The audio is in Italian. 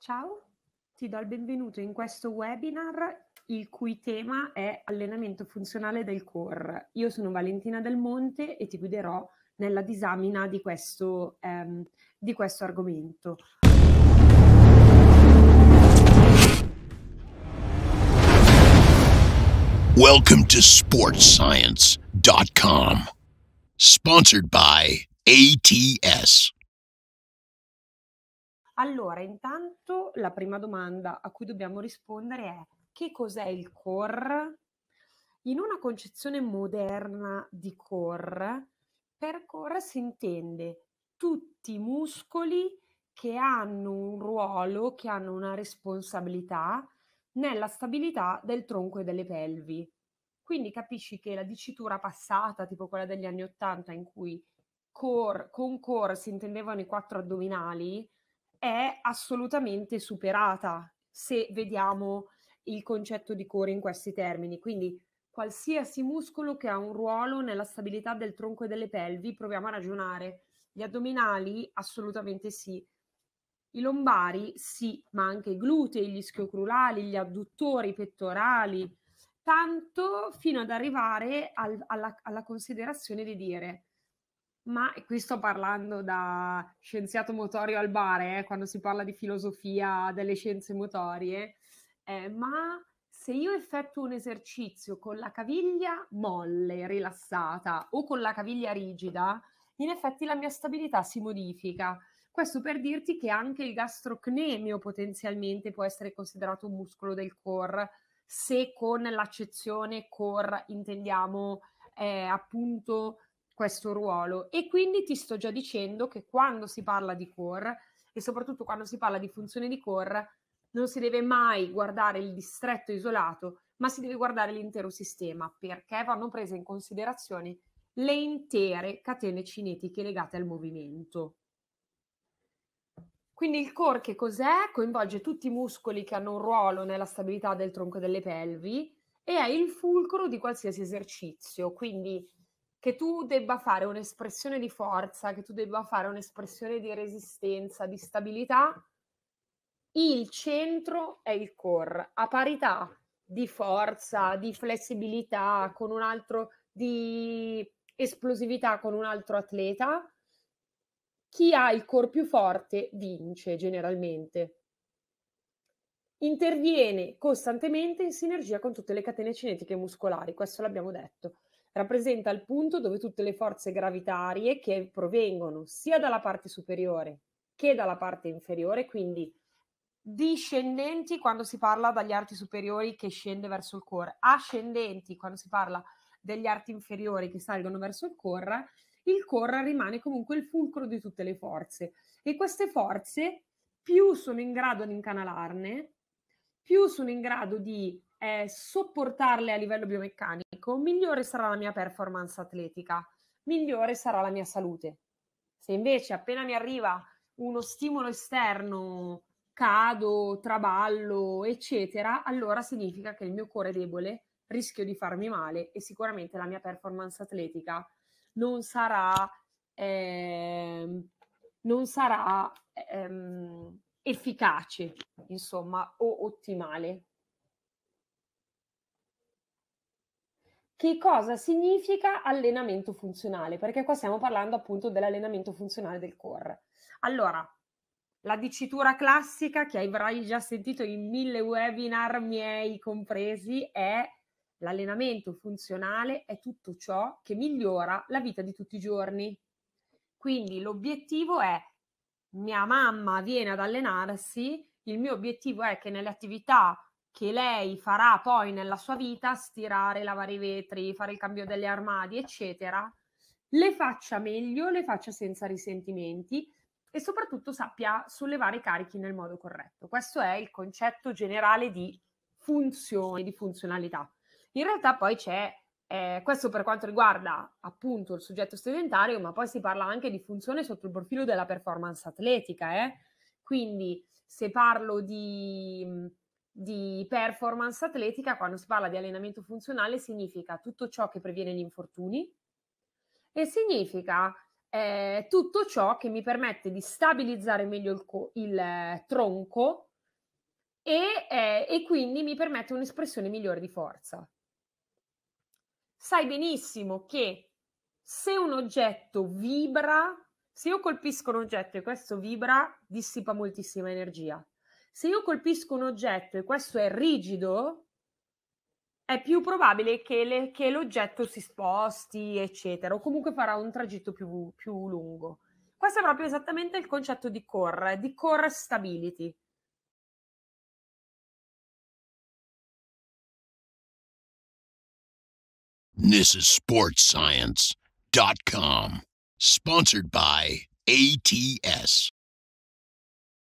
Ciao, ti do il benvenuto in questo webinar il cui tema è allenamento funzionale del core. Io sono Valentina Del Monte e ti guiderò nella disamina di questo, ehm, di questo argomento. Welcome to sportscience.com, sponsored by ATS. Allora, intanto la prima domanda a cui dobbiamo rispondere è che cos'è il core? In una concezione moderna di core, per core si intende tutti i muscoli che hanno un ruolo, che hanno una responsabilità nella stabilità del tronco e delle pelvi. Quindi capisci che la dicitura passata, tipo quella degli anni Ottanta, in cui core, con core si intendevano i quattro addominali, è assolutamente superata se vediamo il concetto di core in questi termini. Quindi qualsiasi muscolo che ha un ruolo nella stabilità del tronco e delle pelvi, proviamo a ragionare. Gli addominali assolutamente sì. I lombari sì, ma anche i glutei, gli schiocrurali, gli adduttori, i pettorali, tanto fino ad arrivare al, alla, alla considerazione di dire ma e qui sto parlando da scienziato motorio al bar, eh, quando si parla di filosofia delle scienze motorie, eh, ma se io effettuo un esercizio con la caviglia molle, rilassata o con la caviglia rigida, in effetti la mia stabilità si modifica. Questo per dirti che anche il gastrocnemio potenzialmente può essere considerato un muscolo del core, se con l'accezione core intendiamo eh, appunto questo ruolo e quindi ti sto già dicendo che quando si parla di core e soprattutto quando si parla di funzione di core non si deve mai guardare il distretto isolato, ma si deve guardare l'intero sistema perché vanno prese in considerazione le intere catene cinetiche legate al movimento. Quindi il core che cos'è? Coinvolge tutti i muscoli che hanno un ruolo nella stabilità del tronco delle pelvi e è il fulcro di qualsiasi esercizio, quindi che tu debba fare un'espressione di forza, che tu debba fare un'espressione di resistenza, di stabilità, il centro è il core, a parità di forza, di flessibilità con un altro, di esplosività con un altro atleta, chi ha il core più forte vince generalmente. Interviene costantemente in sinergia con tutte le catene cinetiche muscolari, questo l'abbiamo detto rappresenta il punto dove tutte le forze gravitarie che provengono sia dalla parte superiore che dalla parte inferiore, quindi discendenti quando si parla dagli arti superiori che scende verso il core, ascendenti quando si parla degli arti inferiori che salgono verso il core, il core rimane comunque il fulcro di tutte le forze e queste forze più sono in grado di incanalarne, più sono in grado di eh, sopportarle a livello biomeccanico, migliore sarà la mia performance atletica, migliore sarà la mia salute. Se invece appena mi arriva uno stimolo esterno, cado, traballo, eccetera, allora significa che il mio cuore è debole, rischio di farmi male e sicuramente la mia performance atletica non sarà, eh, non sarà eh, efficace, insomma, o ottimale. che cosa significa allenamento funzionale, perché qua stiamo parlando appunto dell'allenamento funzionale del core. Allora, la dicitura classica che avrai già sentito in mille webinar miei compresi è l'allenamento funzionale è tutto ciò che migliora la vita di tutti i giorni. Quindi l'obiettivo è mia mamma viene ad allenarsi, il mio obiettivo è che nelle attività che lei farà poi nella sua vita, stirare, lavare i vetri, fare il cambio degli armadi, eccetera, le faccia meglio, le faccia senza risentimenti e soprattutto sappia sollevare i carichi nel modo corretto. Questo è il concetto generale di funzione, di funzionalità. In realtà poi c'è eh, questo per quanto riguarda appunto il soggetto sedentario, ma poi si parla anche di funzione sotto il profilo della performance atletica. Eh? Quindi se parlo di di performance atletica, quando si parla di allenamento funzionale, significa tutto ciò che previene gli infortuni e significa eh, tutto ciò che mi permette di stabilizzare meglio il, co- il eh, tronco e, eh, e quindi mi permette un'espressione migliore di forza. Sai benissimo che se un oggetto vibra, se io colpisco un oggetto e questo vibra, dissipa moltissima energia se io colpisco un oggetto e questo è rigido, è più probabile che, le, che l'oggetto si sposti, eccetera, o comunque farà un tragitto più, più lungo. Questo è proprio esattamente il concetto di core, di core stability. This is sportscience.com, sponsored by ATS.